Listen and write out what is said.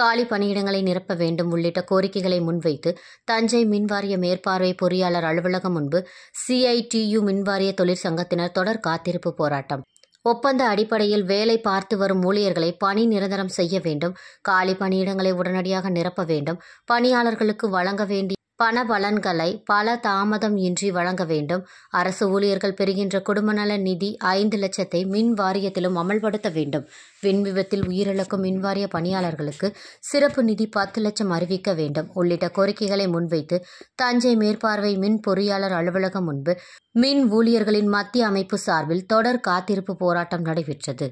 காலி பணியிடங்களை நிரப்ப வேண்டும் உள்ளிட்ட கோரிக்கைகளை முன்வைத்து தஞ்சை மின்வாரிய மேற்பார்வை பொறியாளர் அலுவலகம் முன்பு சிஐடியு மின்வாரிய தொழிற்சங்கத்தினர் தொடர் காத்திருப்பு போராட்டம் ஒப்பந்த அடிப்படையில் வேலை பார்த்து வரும் ஊழியர்களை பணி நிரந்தரம் செய்ய வேண்டும் காலி பணியிடங்களை உடனடியாக நிரப்ப வேண்டும் பணியாளர்களுக்கு வழங்க வேண்டிய பண பலன்களை பல தாமதம் இன்றி வழங்க வேண்டும் அரசு ஊழியர்கள் பெறுகின்ற குடும்பநல நிதி ஐந்து லட்சத்தை மின் வாரியத்திலும் அமல்படுத்த வேண்டும் விண் விபத்தில் உயிரிழக்கும் மின்வாரிய பணியாளர்களுக்கு சிறப்பு நிதி பத்து லட்சம் அறிவிக்க வேண்டும் உள்ளிட்ட கோரிக்கைகளை முன்வைத்து தஞ்சை மேற்பார்வை மின் பொறியாளர் அலுவலகம் முன்பு மின் ஊழியர்களின் மத்திய அமைப்பு சார்பில் தொடர் காத்திருப்பு போராட்டம் நடைபெற்றது